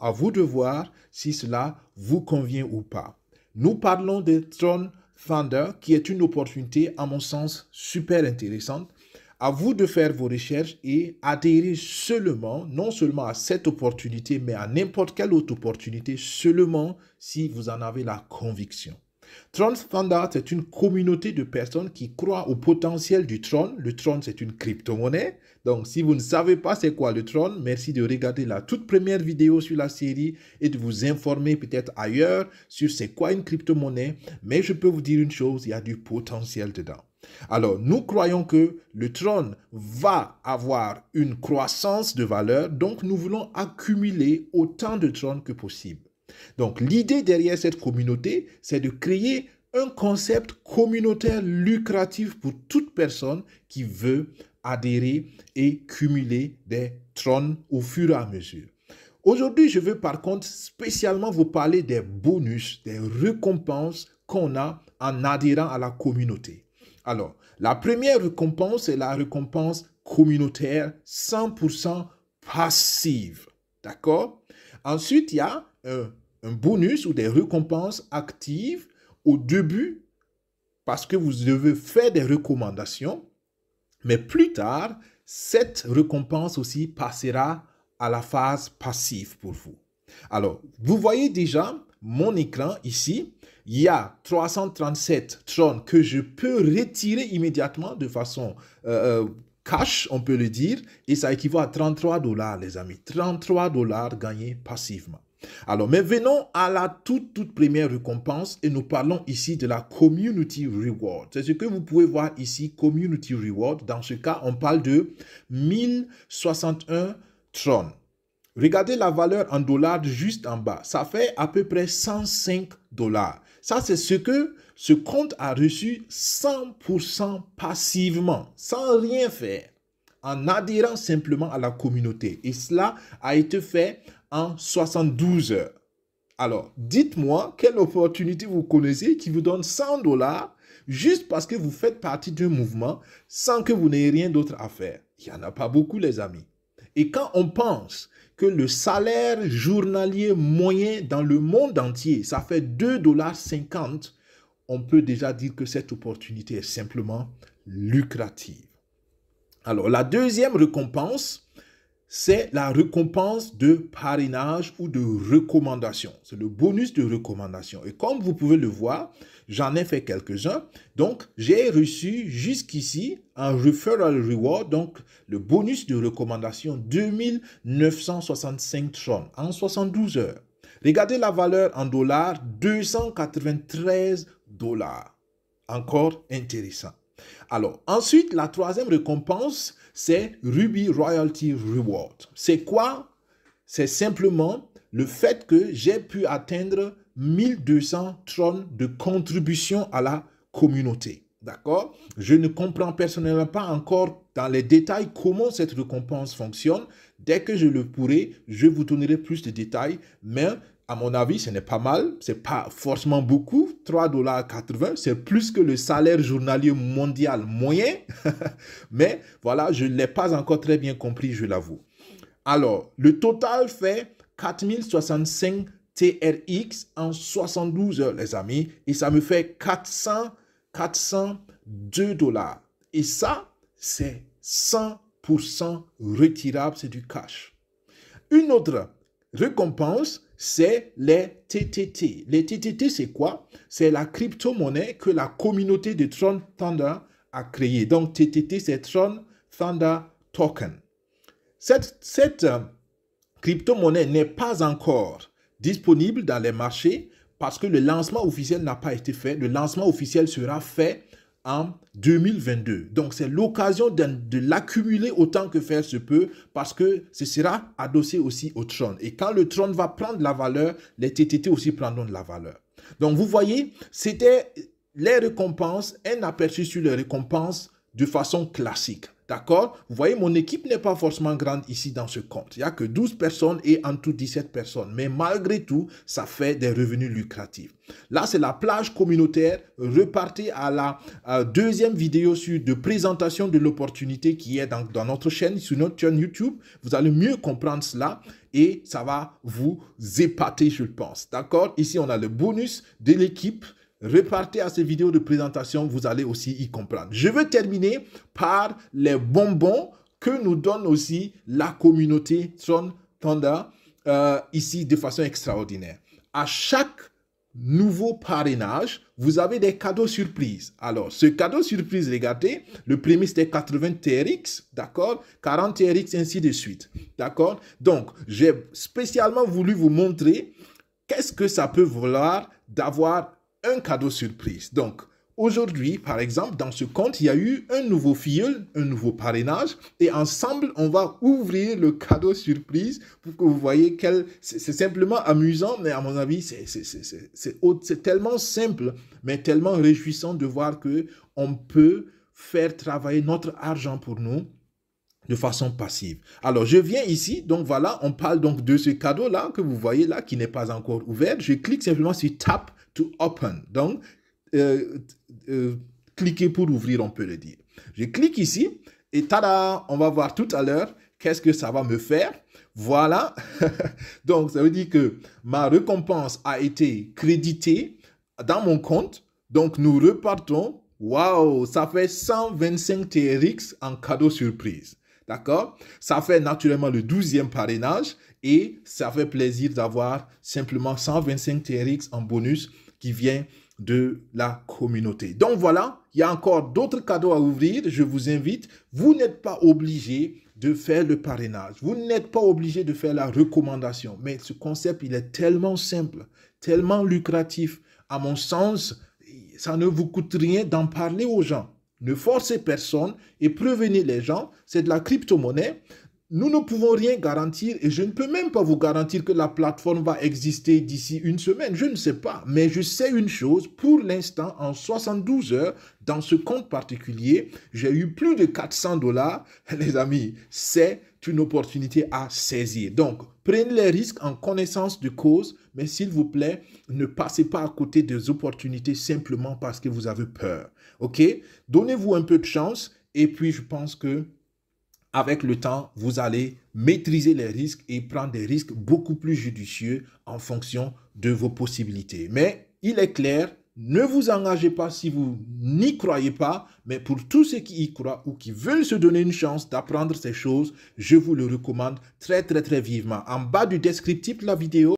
à vous de voir si cela vous convient ou pas. Nous parlons de Throne Thunder, qui est une opportunité, à mon sens, super intéressante. À vous de faire vos recherches et adhérer seulement, non seulement à cette opportunité, mais à n'importe quelle autre opportunité, seulement si vous en avez la conviction. Tron Standard, c'est une communauté de personnes qui croient au potentiel du Tron. Le Tron, c'est une crypto-monnaie. Donc, si vous ne savez pas c'est quoi le Tron, merci de regarder la toute première vidéo sur la série et de vous informer peut-être ailleurs sur c'est quoi une crypto-monnaie. Mais je peux vous dire une chose, il y a du potentiel dedans. Alors, nous croyons que le trône va avoir une croissance de valeur, donc nous voulons accumuler autant de Tron que possible. Donc l'idée derrière cette communauté, c'est de créer un concept communautaire lucratif pour toute personne qui veut adhérer et cumuler des trônes au fur et à mesure. Aujourd'hui, je veux par contre spécialement vous parler des bonus, des récompenses qu'on a en adhérant à la communauté. Alors, la première récompense est la récompense communautaire 100% passive. D'accord Ensuite, il y a un un bonus ou des récompenses actives au début parce que vous devez faire des recommandations, mais plus tard, cette récompense aussi passera à la phase passive pour vous. Alors, vous voyez déjà mon écran ici, il y a 337 trônes que je peux retirer immédiatement de façon euh, euh, cash, on peut le dire, et ça équivaut à 33 dollars, les amis. 33 dollars gagnés passivement. Alors, mais venons à la toute, toute première récompense et nous parlons ici de la Community Reward. C'est ce que vous pouvez voir ici, Community Reward. Dans ce cas, on parle de 1061 tron Regardez la valeur en dollars juste en bas. Ça fait à peu près 105 dollars. Ça, c'est ce que ce compte a reçu 100% passivement, sans rien faire en adhérant simplement à la communauté. Et cela a été fait en 72 heures. Alors, dites-moi quelle opportunité vous connaissez qui vous donne 100 dollars juste parce que vous faites partie d'un mouvement sans que vous n'ayez rien d'autre à faire. Il n'y en a pas beaucoup, les amis. Et quand on pense que le salaire journalier moyen dans le monde entier, ça fait 2,50 dollars, on peut déjà dire que cette opportunité est simplement lucrative. Alors, la deuxième récompense, c'est la récompense de parrainage ou de recommandation. C'est le bonus de recommandation. Et comme vous pouvez le voir, j'en ai fait quelques-uns. Donc, j'ai reçu jusqu'ici un hein, referral reward, donc le bonus de recommandation 2965 tron en 72 heures. Regardez la valeur en dollars, 293 dollars. Encore intéressant. Alors, ensuite, la troisième récompense, c'est Ruby Royalty Reward. C'est quoi C'est simplement le fait que j'ai pu atteindre 1200 trônes de contribution à la communauté. D'accord Je ne comprends personnellement pas encore dans les détails comment cette récompense fonctionne. Dès que je le pourrai, je vous donnerai plus de détails. Mais à mon avis, ce n'est pas mal. C'est pas forcément beaucoup. 3,80$, c'est plus que le salaire journalier mondial moyen. Mais voilà, je ne l'ai pas encore très bien compris, je l'avoue. Alors, le total fait 4065 TRX en 72 heures, les amis. Et ça me fait 400, 402 dollars. Et ça, c'est 100% retirable, c'est du cash. Une autre récompense, c'est les TTT. Les TTT, c'est quoi C'est la crypto-monnaie que la communauté de Tron Thunder a créée. Donc, TTT, c'est Tron Thunder Token. Cette, cette euh, crypto-monnaie n'est pas encore disponible dans les marchés parce que le lancement officiel n'a pas été fait. Le lancement officiel sera fait en 2022. Donc c'est l'occasion de, de l'accumuler autant que faire se peut parce que ce sera adossé aussi au trône. Et quand le trône va prendre la valeur, les TTT aussi prendront de la valeur. Donc vous voyez, c'était les récompenses, un aperçu sur les récompenses de façon classique. D'accord Vous voyez, mon équipe n'est pas forcément grande ici dans ce compte. Il n'y a que 12 personnes et en tout 17 personnes. Mais malgré tout, ça fait des revenus lucratifs. Là, c'est la plage communautaire. Repartez à la deuxième vidéo sur, de présentation de l'opportunité qui est dans, dans notre chaîne, sur notre chaîne YouTube. Vous allez mieux comprendre cela et ça va vous épater, je pense. D'accord Ici, on a le bonus de l'équipe Repartez à ces vidéos de présentation, vous allez aussi y comprendre. Je veux terminer par les bonbons que nous donne aussi la communauté Tron Tanda euh, ici de façon extraordinaire. À chaque nouveau parrainage, vous avez des cadeaux surprises. Alors, ce cadeau surprise, regardez, le premier c'était 80 TRX, d'accord 40 TRX, ainsi de suite, d'accord Donc, j'ai spécialement voulu vous montrer qu'est-ce que ça peut vouloir d'avoir un cadeau surprise. Donc, aujourd'hui, par exemple, dans ce compte, il y a eu un nouveau filleul, un nouveau parrainage, et ensemble, on va ouvrir le cadeau surprise pour que vous voyez qu'elle C'est simplement amusant, mais à mon avis, c'est tellement simple, mais tellement réjouissant de voir que on peut faire travailler notre argent pour nous de façon passive. Alors, je viens ici, donc voilà, on parle donc de ce cadeau-là que vous voyez là, qui n'est pas encore ouvert. Je clique simplement sur « Tap » to open. Donc, euh, euh, cliquer pour ouvrir, on peut le dire. Je clique ici et tada, on va voir tout à l'heure qu'est-ce que ça va me faire. Voilà. Donc, ça veut dire que ma récompense a été créditée dans mon compte. Donc, nous repartons. Waouh, ça fait 125 TRX en cadeau surprise. D'accord Ça fait naturellement le 12e parrainage et ça fait plaisir d'avoir simplement 125 TRX en bonus vient de la communauté. Donc voilà, il y a encore d'autres cadeaux à ouvrir. Je vous invite. Vous n'êtes pas obligé de faire le parrainage. Vous n'êtes pas obligé de faire la recommandation. Mais ce concept, il est tellement simple, tellement lucratif. À mon sens, ça ne vous coûte rien d'en parler aux gens. Ne forcez personne et prévenez les gens. C'est de la crypto-monnaie nous ne pouvons rien garantir et je ne peux même pas vous garantir que la plateforme va exister d'ici une semaine. Je ne sais pas, mais je sais une chose, pour l'instant, en 72 heures, dans ce compte particulier, j'ai eu plus de 400 dollars. Les amis, c'est une opportunité à saisir. Donc, prenez les risques en connaissance de cause, mais s'il vous plaît, ne passez pas à côté des opportunités simplement parce que vous avez peur. OK Donnez-vous un peu de chance et puis je pense que avec le temps, vous allez maîtriser les risques et prendre des risques beaucoup plus judicieux en fonction de vos possibilités. Mais il est clair, ne vous engagez pas si vous n'y croyez pas, mais pour tous ceux qui y croient ou qui veulent se donner une chance d'apprendre ces choses, je vous le recommande très très très vivement. En bas du descriptif de la vidéo,